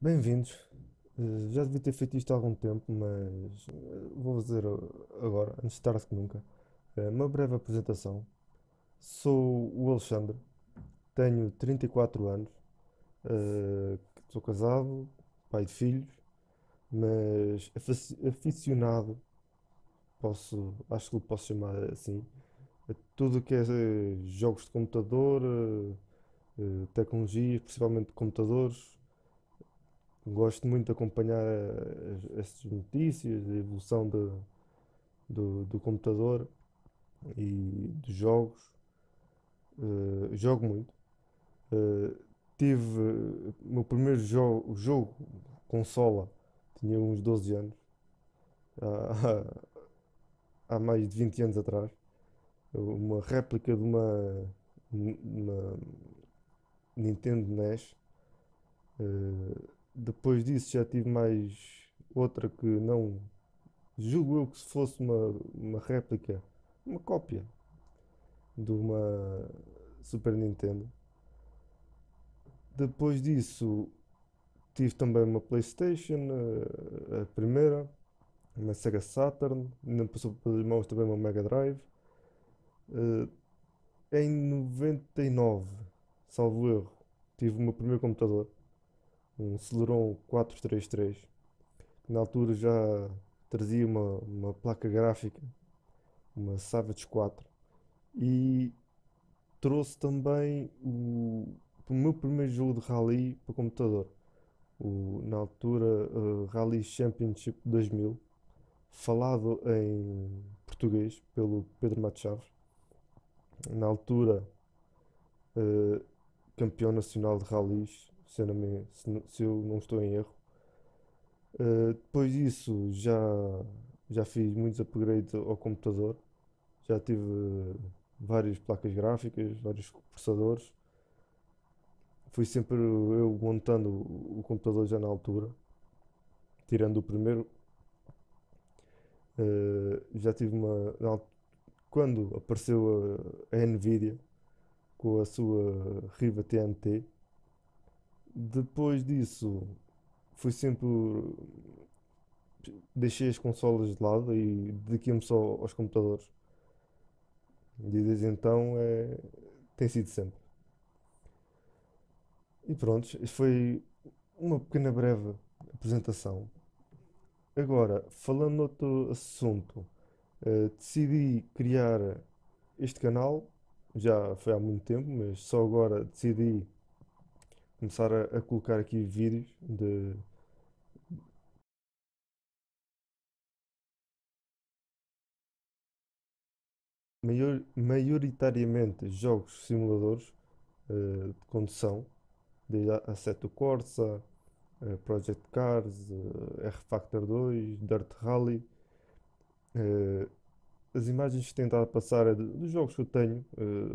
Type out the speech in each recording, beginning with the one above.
Bem-vindos. Eh, já devia ter feito isto há algum tempo, mas eh, vou fazer agora, antes tarde que nunca, eh, uma breve apresentação. Sou o Alexandre, tenho 34 anos, sou casado, pai de filhos, mas aficionado, posso, acho que o posso chamar assim, a tudo que é jogos de computador, tecnologias, principalmente computadores, gosto muito de acompanhar estas eh, notícias, a evolução do, do computador e dos jogos. Uh, jogo muito. Uh, tive o meu primeiro jo jogo, consola, tinha uns 12 anos, ah, há mais de 20 anos atrás. Uma réplica de uma, uma Nintendo NES. Uh, depois disso já tive mais outra que não. Julgo eu que se fosse uma, uma réplica, uma cópia de uma Super Nintendo. Depois disso tive também uma PlayStation, eh, a, primeira, uma Sega Saturn, ainda passou pelas mãos também uma Mega Drive. Eh, em 99, salvo erro, tive o meu primeiro computador um Celeron 433, que na altura já trazia uma, uma placa gráfica, uma Savage 4, e trouxe também o, o meu primeiro jogo de rally para computador, o, na altura uh, Rally Championship 2000, falado em português pelo Pedro Matos Chaves, na altura uh, campeão nacional de rallies se eu não, me, se, se eu não estou em erro. Uh, depois disso já, já fiz muitos upgrades ao computador, já tive uh, várias placas gráficas, vários processadores. Fui sempre eu montando o, computador já na altura, tirando o primeiro. Uh, já tive uma. quando apareceu a, a Nvidia com a sua Riva TNT, depois disso, fui sempre. Deixei as consolas de lado e dediquei-me só aos computadores. E desde então é... tem sido sempre. E pronto, foi uma pequena breve apresentação. Agora, falando noutro assunto, uh, decidi criar este canal, já foi há muito tempo, mas só agora decidi começar a, a colocar aqui vídeos de, maior, maioritariamente jogos simuladores uh, de condução, desde Assetto Corsa, uh, Project Cars, uh, eh, R-Factor 2, Dirt Rally. as imagens que tentar passar é de, dos jogos que eu tenho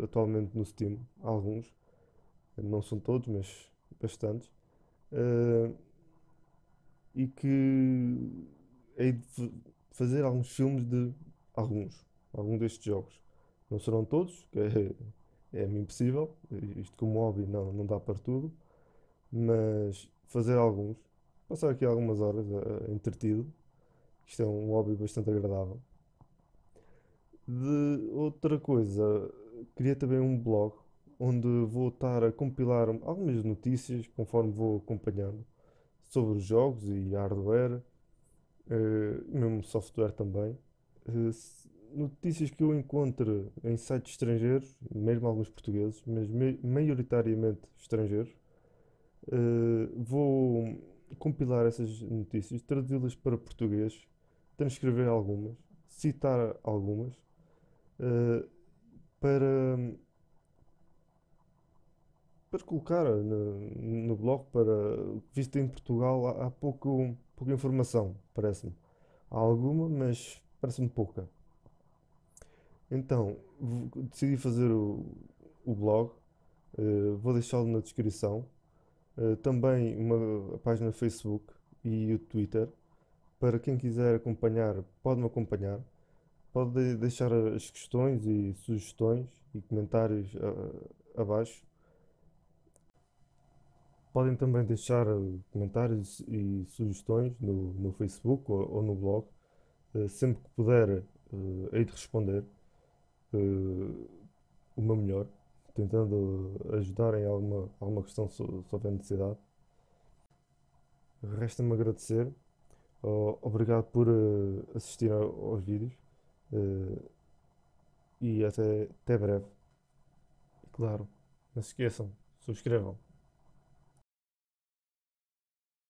atualmente no Steam, alguns, não são todos, mas bastantes, uh, e que hei de fazer alguns filmes de alguns, algum destes jogos. Não serão todos, que é, é impossível, isto como hobby não, não dá para tudo, mas fazer alguns, passar aqui algumas horas uh, entretido, isto é um hobby bastante agradável. De outra coisa, queria também um blog onde vou estar a compilar algumas notícias conforme vou acompanhando sobre os jogos e hardware, uh, mesmo software também. Uh, notícias que eu encontro em sites estrangeiros, mesmo alguns portugueses, mas maioritariamente estrangeiros. Uh, vou compilar essas notícias, traduzi-las para português, transcrever algumas, citar algumas, uh, para para colocar eh, no, no blog para visto em Portugal há, há pouco pouca informação parece-me há alguma mas parece-me pouca então decidi fazer o, o blog uh, vou deixá-lo na descrição uh, também uma página Facebook e o Twitter para quem quiser acompanhar pode me acompanhar pode deixar as questões e sugestões e comentários uh, abaixo Podem também deixar eh, comentários e sugestões no, no Facebook ou, ou, no blog. Eh, sempre que puder, eh, hei de responder o meu melhor, tentando ajudar em alguma, alguma questão se houver necessidade. Resta-me agradecer. Obrigado por assistir aos vídeos e até, até breve. E claro, não se esqueçam, subscrevam.